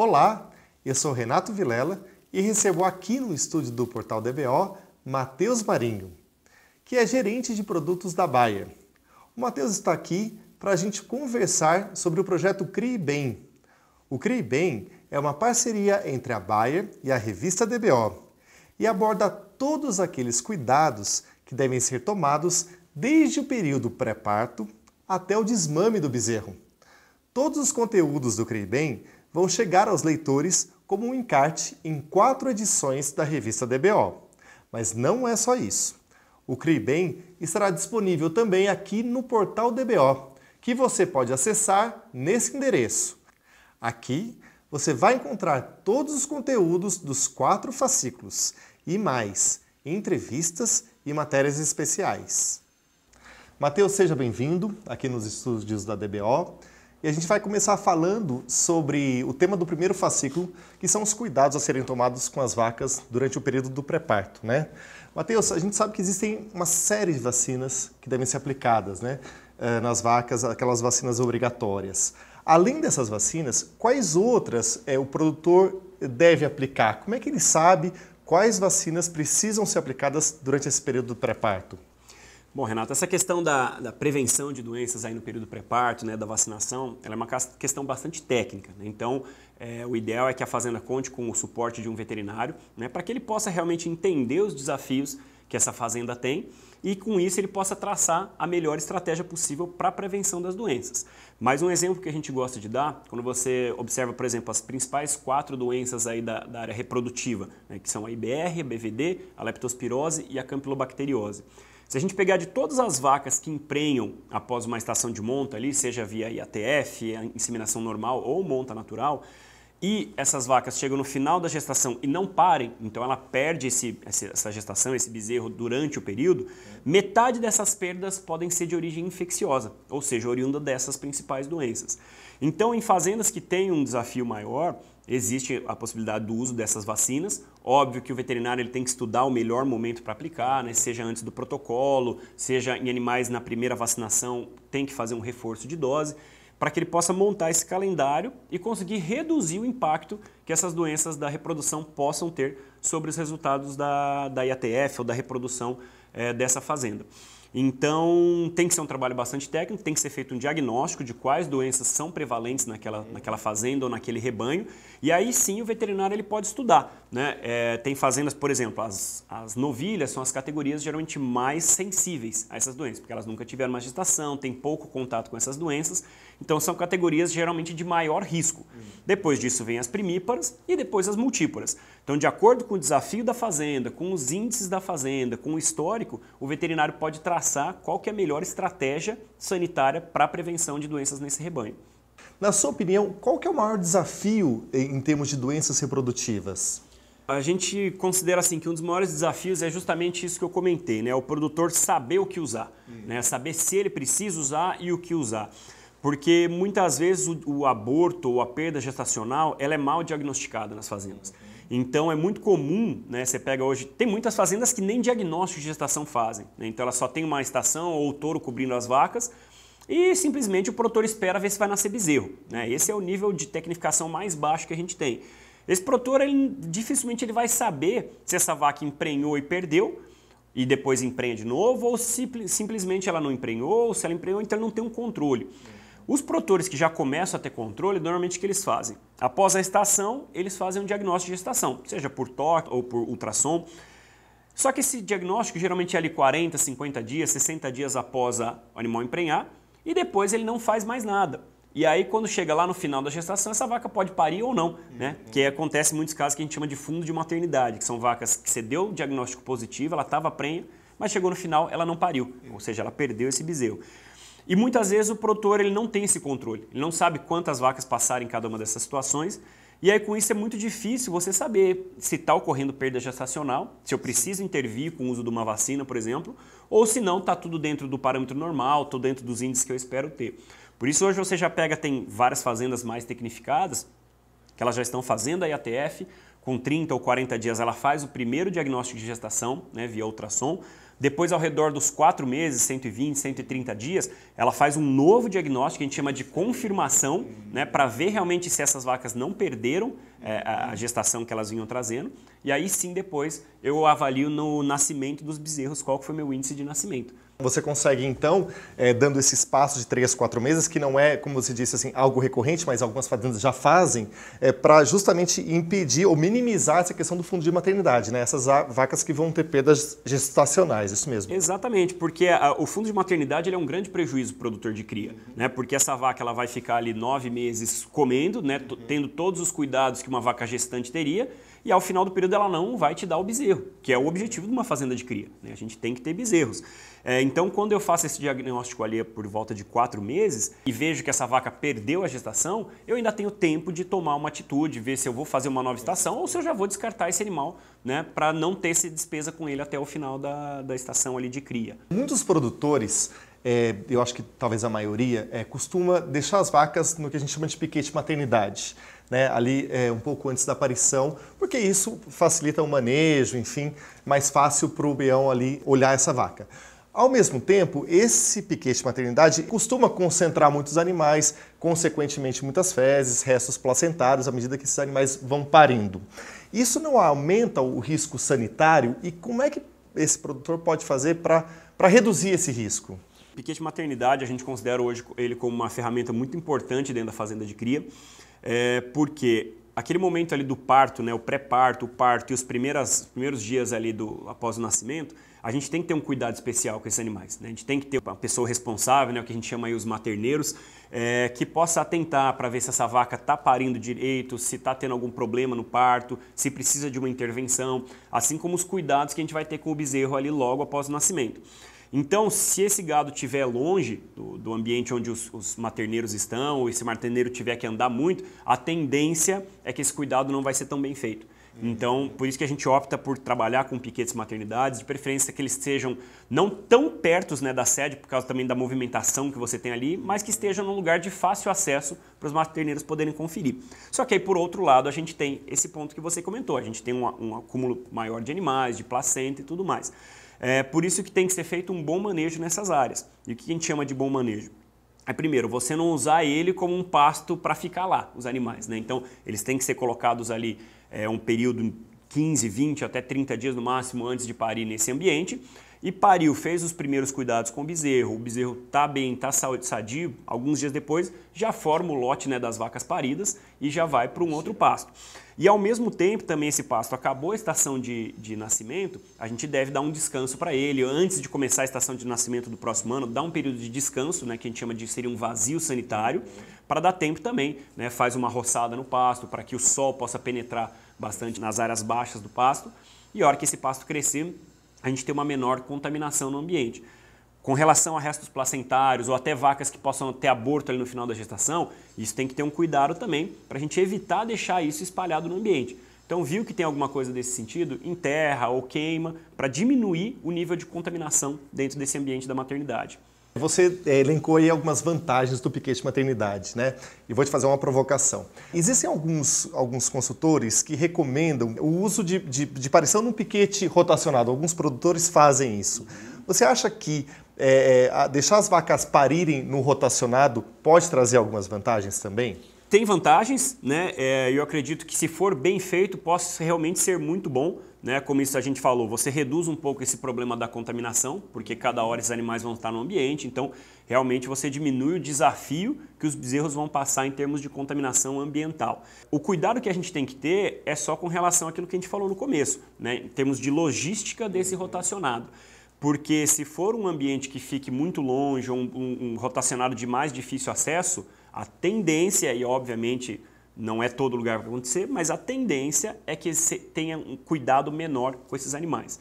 Olá, eu sou Renato Vilela e recebo aqui no estúdio do Portal DBO Matheus Marinho, que é gerente de produtos da Baia. O Matheus está aqui para a gente conversar sobre o projeto Crie Bem. O Crie Bem é uma parceria entre a Baia e a revista DBO e aborda todos aqueles cuidados que devem ser tomados desde o período pré-parto até o desmame do bezerro. Todos os conteúdos do Crie Bem vão chegar aos leitores como um encarte em quatro edições da revista DBO. Mas não é só isso. O CRIBEM Bem estará disponível também aqui no portal DBO, que você pode acessar nesse endereço. Aqui você vai encontrar todos os conteúdos dos quatro fascículos e mais entrevistas e matérias especiais. Matheus, seja bem-vindo aqui nos estúdios da DBO. E a gente vai começar falando sobre o tema do primeiro fascículo, que são os cuidados a serem tomados com as vacas durante o período do pré-parto, né? Matheus, a gente sabe que existem uma série de vacinas que devem ser aplicadas, né? Eh, nas vacas, aquelas vacinas obrigatórias. Além dessas vacinas, quais outras é, o produtor deve aplicar? Como é que ele sabe quais vacinas precisam ser aplicadas durante esse período do pré-parto? Bom, Renato, essa questão da, da, prevenção de doenças aí no período pré-parto, né, da vacinação, ela é uma questão bastante técnica. Né? Então, é, o ideal é que a fazenda conte com o suporte de um veterinário, né, para que ele possa realmente entender os desafios que essa fazenda tem e com isso ele possa traçar a melhor estratégia possível para a prevenção das doenças. Mais um exemplo que a gente gosta de dar, quando você observa, por exemplo, as principais quatro doenças aí da, da área reprodutiva, né, que são a IBR, a BVD, a leptospirose e a campilobacteriose. Se a gente pegar de todas as vacas que emprenham após uma estação de monta ali, seja via IATF, inseminação normal ou monta natural, e essas vacas chegam no final da gestação e não parem, então ela perde esse, essa gestação, esse bezerro durante o período, metade dessas perdas podem ser de origem infecciosa, ou seja, oriunda dessas principais doenças. Então, em fazendas que têm um desafio maior, existe a possibilidade do uso dessas vacinas. Óbvio que o veterinário ele tem que estudar o melhor momento para aplicar, né? seja antes do protocolo, seja em animais na primeira vacinação, tem que fazer um reforço de dose, para que ele possa montar esse calendário e conseguir reduzir o impacto que essas doenças da reprodução possam ter sobre os resultados da, da IATF ou da reprodução é, dessa fazenda. Então, tem que ser um trabalho bastante técnico, tem que ser feito um diagnóstico de quais doenças são prevalentes naquela, naquela fazenda ou naquele rebanho, e aí sim o veterinário ele pode estudar. Né? É, tem fazendas, por exemplo, as, as novilhas são as categorias geralmente mais sensíveis a essas doenças, porque elas nunca tiveram uma gestação, têm pouco contato com essas doenças, então são categorias geralmente de maior risco. Uhum. Depois disso vem as primíparas e depois as multíparas. Então, de acordo com o desafio da fazenda, com os índices da fazenda, com o histórico, o veterinário pode trazer traçar qual que é a melhor estratégia sanitária para a prevenção de doenças nesse rebanho. Na sua opinião, qual que é o maior desafio em termos de doenças reprodutivas? A gente considera assim que um dos maiores desafios é justamente isso que eu comentei, né? O produtor saber o que usar, hum. né? Saber se ele precisa usar e o que usar. Porque muitas vezes o, o, aborto ou a perda gestacional ela é mal diagnosticada nas fazendas. Então é muito comum, né, você pega hoje, tem muitas fazendas que nem diagnóstico de gestação fazem. Né, então ela só tem uma estação ou o touro cobrindo as vacas e simplesmente o produtor espera ver se vai nascer bezerro. Né? Esse é o nível de tecnificação mais baixo que a gente tem. Esse produtor, ele, dificilmente ele vai saber se essa vaca emprenhou e perdeu, e depois emprenha de novo, ou se, simplesmente ela não emprenhou, ou se ela emprenhou, então ele não tem um controle. Os produtores que já começam a ter controle, normalmente o que eles fazem? Após a estação, eles fazem um diagnóstico de gestação, seja por toque ou por ultrassom. Só que esse diagnóstico geralmente é ali 40, 50 dias, 60 dias após o animal emprenhar e depois ele não faz mais nada. E aí, quando chega lá no final da gestação, essa vaca pode parir ou não, né? Uhum. Que acontece em muitos casos que a gente chama de fundo de maternidade, que são vacas que você deu o diagnóstico positivo, ela estava prenha, mas chegou no final, ela não pariu, ou seja, ela perdeu esse bezerro. E muitas vezes o produtor ele não tem esse controle, ele não sabe quantas vacas passarem em cada uma dessas situações. E aí com isso é muito difícil você saber se está ocorrendo perda gestacional, se eu preciso intervir com o uso de uma vacina, por exemplo, ou se não está tudo dentro do parâmetro normal, estou dentro dos índices que eu espero ter. Por isso hoje você já pega, tem várias fazendas mais tecnificadas, que elas já estão fazendo a IATF, com 30 ou 40 dias ela faz o primeiro diagnóstico de gestação né, via ultrassom, depois, ao redor dos quatro meses, 120, 130 dias, ela faz um novo diagnóstico que a gente chama de confirmação, né, para ver realmente se essas vacas não perderam é, a gestação que elas vinham trazendo. E aí sim, depois, eu avalio no nascimento dos bezerros qual foi meu índice de nascimento. Você consegue, então, é, dando esse espaço de três, quatro meses, que não é, como você disse, assim, algo recorrente, mas algumas fazendas já fazem, é, para justamente impedir ou minimizar essa questão do fundo de maternidade, né? essas vacas que vão ter perdas gestacionais, isso mesmo. Exatamente, porque a, o fundo de maternidade é um grande prejuízo pro produtor de cria, uhum. né? porque essa vaca ela vai ficar ali nove meses comendo, né? Uhum. tendo todos os cuidados que que uma vaca gestante teria, e ao final do período ela não vai te dar o bezerro, que é o objetivo de uma fazenda de cria. Né? A gente tem que ter bezerros. É, então, quando eu faço esse diagnóstico ali por volta de quatro meses e vejo que essa vaca perdeu a gestação, eu ainda tenho tempo de tomar uma atitude, ver se eu vou fazer uma nova estação ou se eu já vou descartar esse animal, né, para não ter essa despesa com ele até o final da, da estação ali de cria. Muitos produtores é, eu acho que talvez a maioria, é, costuma deixar as vacas no que a gente chama de piquete maternidade né, ali é, um pouco antes da aparição, porque isso facilita o manejo, enfim, mais fácil para o beão ali olhar essa vaca. Ao mesmo tempo, esse piquete de maternidade costuma concentrar muitos animais, consequentemente muitas fezes, restos placentários à medida que esses animais vão parindo. Isso não aumenta o risco sanitário e como é que esse produtor pode fazer para reduzir esse risco? Piquete de maternidade a gente considera hoje ele como uma ferramenta muito importante dentro da fazenda de cria é, porque aquele momento ali do parto, né, o pré-parto, o parto e os primeiras, primeiros dias ali do, após o nascimento, a gente tem que ter um cuidado especial com esses animais. Né? A gente tem que ter uma pessoa responsável, né, o que a gente chama aí os materneiros, é, que possa atentar para ver se essa vaca está parindo direito, se está tendo algum problema no parto, se precisa de uma intervenção, assim como os cuidados que a gente vai ter com o bezerro ali logo após o nascimento. Então, se esse gado estiver longe do, do, ambiente onde os, os materneiros estão, ou esse materneiro tiver que andar muito, a tendência é que esse cuidado não vai ser tão bem feito. Então, por isso que a gente opta por trabalhar com piquetes maternidades, de preferência que eles sejam não tão pertos né, da sede, por causa também da movimentação que você tem ali, mas que estejam num lugar de fácil acesso para os materneiros poderem conferir. Só que aí, por outro lado, a gente tem esse ponto que você comentou, a gente tem um, um acúmulo maior de animais, de placenta e tudo mais. É por isso que tem que ser feito um bom manejo nessas áreas. E o que a gente chama de bom manejo? É primeiro, você não usar ele como um pasto para ficar lá, os animais. Né? Então, eles têm que ser colocados ali é, um período 15, 20 até 30 dias no máximo antes de parir nesse ambiente. E pariu, fez os primeiros cuidados com o bezerro, o bezerro tá bem, tá sadio, alguns dias depois já forma o lote né, das vacas paridas e já vai para um outro pasto. E ao mesmo tempo também esse pasto acabou a estação de, de nascimento, a gente deve dar um descanso para ele. Antes de começar a estação de nascimento do próximo ano, dá um período de descanso, né, que a gente chama de seria um vazio sanitário, para dar tempo também, né, faz uma roçada no pasto para que o sol possa penetrar bastante nas áreas baixas do pasto. E a hora que esse pasto crescer, a gente tem uma menor contaminação no ambiente. Com relação a restos placentários ou até vacas que possam ter aborto ali no final da gestação, isso tem que ter um cuidado também para a gente evitar deixar isso espalhado no ambiente. Então, viu que tem alguma coisa desse sentido? Enterra ou queima para diminuir o nível de contaminação dentro desse ambiente da maternidade. Você é, elencou aí algumas vantagens do piquete maternidade, né? E vou te fazer uma provocação. Existem alguns, alguns consultores que recomendam o uso de, de, de num piquete rotacionado. Alguns produtores fazem isso. Você acha que é, é deixar as vacas parirem no rotacionado pode trazer algumas vantagens também? Tem vantagens, né? É, eu acredito que se for bem feito, possa realmente ser muito bom. Né? Como isso a gente falou, você reduz um pouco esse problema da contaminação, porque cada hora esses animais vão estar no ambiente, então realmente você diminui o desafio que os bezerros vão passar em termos de contaminação ambiental. O cuidado que a gente tem que ter é só com relação àquilo que a gente falou no começo, né? em termos de logística desse rotacionado. Porque se for um ambiente que fique muito longe, um, um, um rotacionado de mais difícil acesso, a tendência, e obviamente não é todo lugar que vai acontecer, mas a tendência é que você tenha um cuidado menor com esses animais.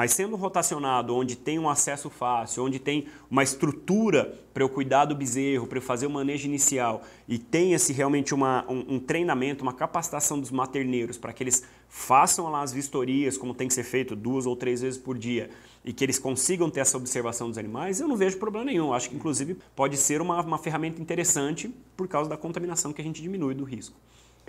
Mas sendo rotacionado, onde tem um acesso fácil, onde tem uma estrutura para eu cuidar do bezerro, para eu fazer o manejo inicial e tenha-se realmente uma, um, um, treinamento, uma capacitação dos materneiros para que eles façam lá as vistorias, como tem que ser feito duas ou três vezes por dia, e que eles consigam ter essa observação dos animais, eu não vejo problema nenhum. Acho que, inclusive, pode ser uma, uma ferramenta interessante por causa da contaminação que a gente diminui do risco.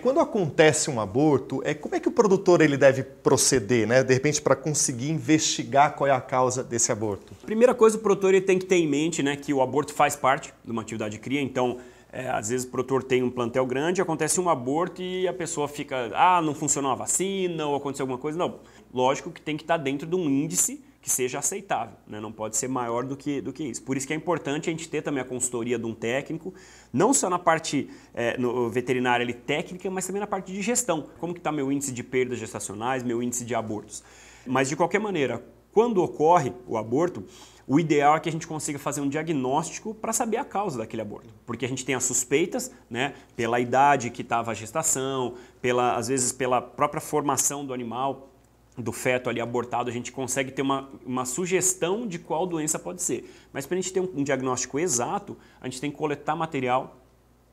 Quando acontece um aborto, é como é que o produtor ele deve proceder, né? De repente para conseguir investigar qual é a causa desse aborto. Primeira coisa, o produtor ele tem que ter em mente, né, que o aborto faz parte de uma atividade cria, então é, às vezes o produtor tem um plantel grande, acontece um aborto e a pessoa fica, ah, não funcionou a vacina ou aconteceu alguma coisa. Não, lógico que tem que estar dentro de um índice que seja aceitável, né? não pode ser maior do que, do que isso. Por isso que é importante a gente ter também a consultoria de um técnico, não só na parte é, veterinária ali, técnica, mas também na parte de gestão. Como que está meu índice de perdas gestacionais, meu índice de abortos. Mas de qualquer maneira, quando ocorre o aborto, o ideal é que a gente consiga fazer um diagnóstico para saber a causa daquele aborto. Porque a gente tem as suspeitas, né, pela idade que estava a gestação, pela, às vezes pela própria formação do animal, do feto ali abortado, a gente consegue ter uma, uma sugestão de qual doença pode ser. Mas para a gente ter um, um diagnóstico exato, a gente tem que coletar material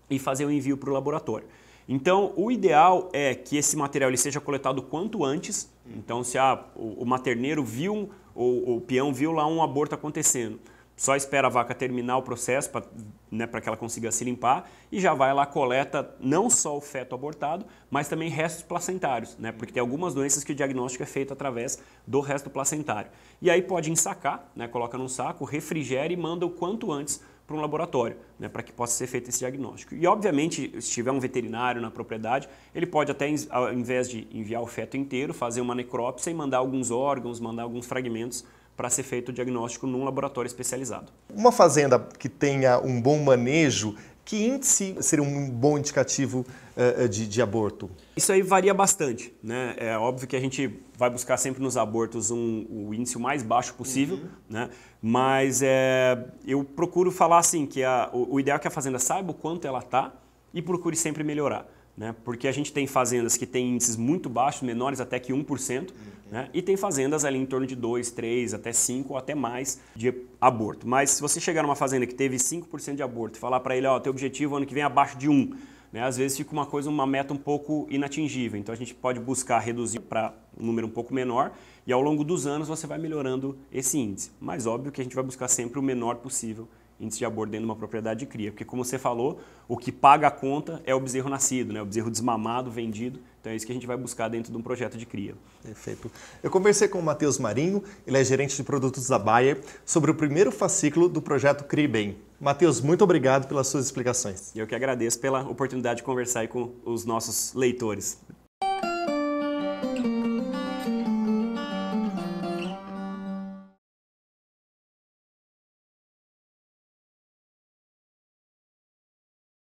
e fazer o envio para o laboratório. Então, o ideal é que esse material ele seja coletado quanto antes. Então, se a, ah, o, o materneiro viu, ou o peão viu lá um aborto acontecendo, só espera a vaca terminar o processo para né, que ela consiga se limpar e já vai lá, coleta não só o feto abortado, mas também restos placentários, né, porque tem algumas doenças que o diagnóstico é feito através do resto placentário. E aí pode ensacar, né, coloca num saco, refrigera e manda o quanto antes para um laboratório, né, para que possa ser feito esse diagnóstico. E, obviamente, se tiver um veterinário na propriedade, ele pode até, ao invés de enviar o feto inteiro, fazer uma necrópsia e mandar alguns órgãos, mandar alguns fragmentos para ser feito o diagnóstico num laboratório especializado. Uma fazenda que tenha um bom manejo, que índice seria um bom indicativo uh, de, de, aborto? Isso aí varia bastante, né? É óbvio que a gente vai buscar sempre nos abortos um, o índice o mais baixo possível, uhum. né? Mas é, eu procuro falar assim que a, o, o, ideal é que a fazenda saiba o quanto ela está e procure sempre melhorar né? porque a gente tem fazendas que têm índices muito baixos, menores até que 1%, uhum. né? e tem fazendas ali em torno de 2, 3, até 5 ou até mais de aborto. Mas se você chegar numa fazenda que teve 5% de aborto e falar para ele, ó, oh, teu objetivo ano que vem é abaixo de 1%, né? às vezes fica uma coisa, uma meta um pouco inatingível. Então a gente pode buscar reduzir para um número um pouco menor e ao longo dos anos você vai melhorando esse índice. Mas óbvio que a gente vai buscar sempre o menor possível índice de aborto dentro de uma propriedade de cria. Porque, como você falou, o que paga a conta é o bezerro nascido, né? o bezerro desmamado, vendido. Então, é isso que a gente vai buscar dentro de um projeto de cria. Perfeito. Eu conversei com o Matheus Marinho, ele é gerente de produtos da Bayer, sobre o primeiro fascículo do projeto Crie Bem. Matheus, muito obrigado pelas suas explicações. Eu que agradeço pela oportunidade de conversar com os nossos leitores.